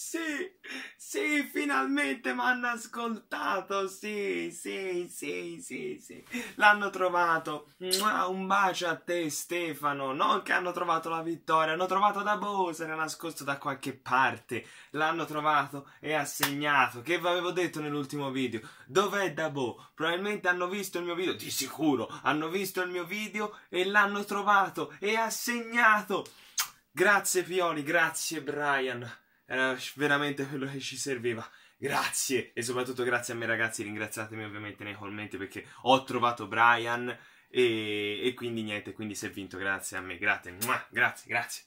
Sì, sì, finalmente mi hanno ascoltato. Sì, sì, sì, sì, sì. L'hanno trovato. Un bacio a te, Stefano. Non che hanno trovato la vittoria, hanno trovato da Boh, era nascosto da qualche parte. L'hanno trovato e assegnato. Che vi avevo detto nell'ultimo video. Dov'è Dabo? Probabilmente hanno visto il mio video, di sicuro. Hanno visto il mio video e l'hanno trovato e assegnato. Grazie Pioli, grazie Brian era veramente quello che ci serviva. Grazie e soprattutto grazie a me ragazzi, ringraziatemi ovviamente nei commenti perché ho trovato Brian e, e quindi niente, quindi si è vinto grazie a me, grazie, grazie, grazie.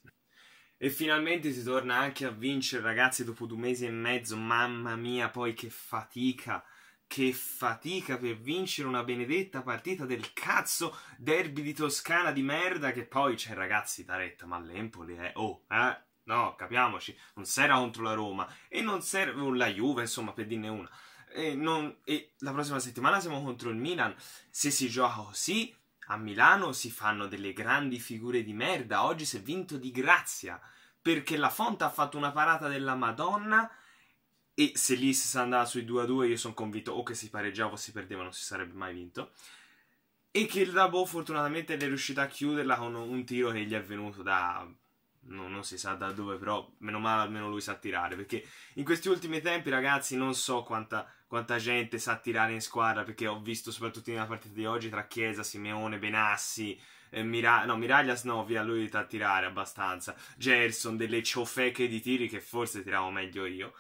E finalmente si torna anche a vincere ragazzi dopo due mesi e mezzo, mamma mia poi che fatica che fatica per vincere una benedetta partita del cazzo derby di Toscana di merda che poi c'è ragazzi da retta, ma l'Empoli è eh? oh eh capiamoci, non s'era contro la Roma e non serve la Juve, insomma, per dirne una. E, non, e la prossima settimana siamo contro il Milan. Se si gioca così, a Milano si fanno delle grandi figure di merda. Oggi si è vinto di grazia perché la Fonte ha fatto una parata della Madonna. E se lì si andava sui 2-2, io sono convinto o che si pareggiava o si perdeva, non si sarebbe mai vinto. E che il Dabo fortunatamente è riuscito a chiuderla con un tiro che gli è venuto da No, non si sa da dove, però meno male almeno lui sa tirare, perché in questi ultimi tempi, ragazzi, non so quanta, quanta gente sa tirare in squadra, perché ho visto soprattutto nella partita di oggi tra Chiesa, Simeone, Benassi, eh, Mira- no, Miraglias no, via lui sa tirare abbastanza, Gerson, delle ciofeche di tiri che forse tiravo meglio io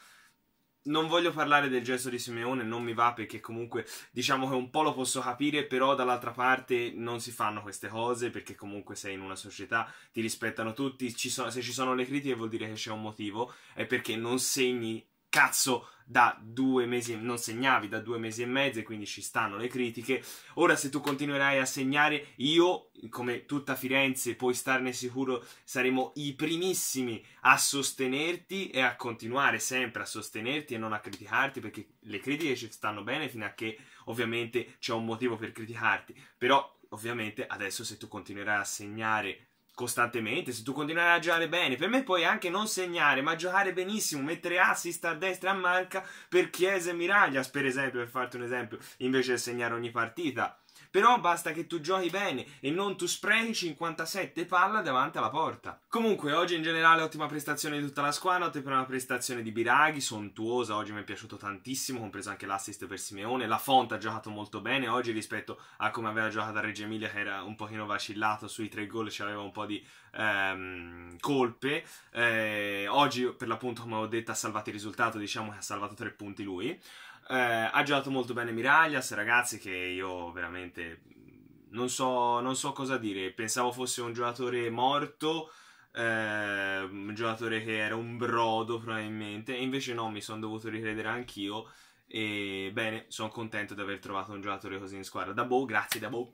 non voglio parlare del gesto di Simeone, non mi va perché comunque diciamo che un po' lo posso capire, però dall'altra parte non si fanno queste cose perché comunque sei in una società, ti rispettano tutti, ci so- se ci sono le critiche vuol dire che c'è un motivo, è perché non segni cazzo da due mesi, non segnavi da due mesi e mezzo e quindi ci stanno le critiche. Ora se tu continuerai a segnare, io, come tutta Firenze, puoi starne sicuro, saremo i primissimi a sostenerti e a continuare sempre a sostenerti e non a criticarti perché le critiche ci stanno bene fino a che ovviamente c'è un motivo per criticarti. Però ovviamente adesso se tu continuerai a segnare costantemente, se tu continuerai a giocare bene, per me puoi anche non segnare, ma giocare benissimo, mettere assist a destra a manca per Chiesa e Miraglias, per esempio, per farti un esempio, invece di segnare ogni partita. Però basta che tu giochi bene e non tu sprechi 57 palla davanti alla porta. Comunque, oggi in generale ottima prestazione di tutta la squadra, ottima prestazione di Biraghi, sontuosa, oggi mi è piaciuto tantissimo, compreso anche l'assist per Simeone. La Font ha giocato molto bene oggi rispetto a come aveva giocato a Reggio Emilia, che era un pochino vacillato sui tre gol, ci aveva un po' di ehm, colpe. Eh, oggi, per l'appunto, come ho detto, ha salvato il risultato, diciamo che ha salvato tre punti lui. Eh, ha giocato molto bene Miraglias, ragazzi, che io veramente mm, non so, non so cosa dire. Pensavo fosse un giocatore morto, eh, un giocatore che era un brodo probabilmente, e invece no, mi sono dovuto ricredere anch'io. E bene, sono contento di aver trovato un giocatore così in squadra. Da Boh, grazie da Boh,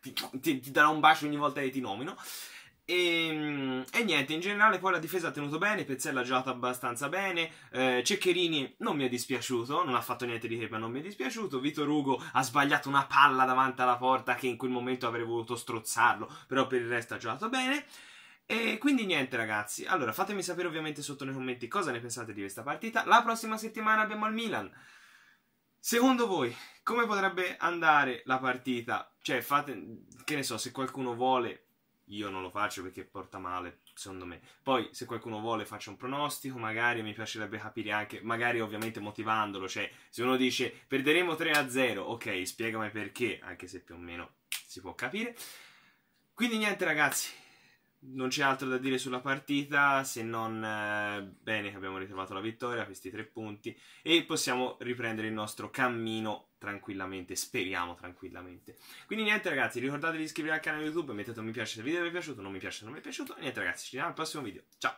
ti, ti, ti darò un bacio ogni volta che ti nomino. E, ehm, e, niente, in generale poi la difesa ha tenuto bene, Pezzella ha giocato abbastanza bene, eh, Ceccherini non mi è dispiaciuto, non ha fatto niente di che ma non mi è dispiaciuto, Vitor Ugo ha sbagliato una palla davanti alla porta che in quel momento avrei voluto strozzarlo, però per il resto ha giocato bene. E quindi niente ragazzi, allora fatemi sapere ovviamente sotto nei commenti cosa ne pensate di questa partita, la prossima settimana abbiamo il Milan. Secondo voi come potrebbe andare la partita? Cioè, fate, che ne so, se qualcuno vuole io non lo faccio perché porta male, secondo me. Poi, se qualcuno vuole, faccio un pronostico, magari mi piacerebbe capire anche, magari ovviamente motivandolo, cioè se uno dice perderemo 3-0, ok, spiegami perché, anche se più o meno si può capire. Quindi niente ragazzi, non c'è altro da dire sulla partita se non eh, bene che abbiamo ritrovato la vittoria, questi tre punti, e possiamo riprendere il nostro cammino tranquillamente, speriamo tranquillamente. Quindi niente ragazzi, ricordatevi di iscrivervi al canale YouTube, mettete un mi piace se il video vi è piaciuto, non mi piace se non mi è piaciuto, e niente ragazzi, ci vediamo al prossimo video, ciao!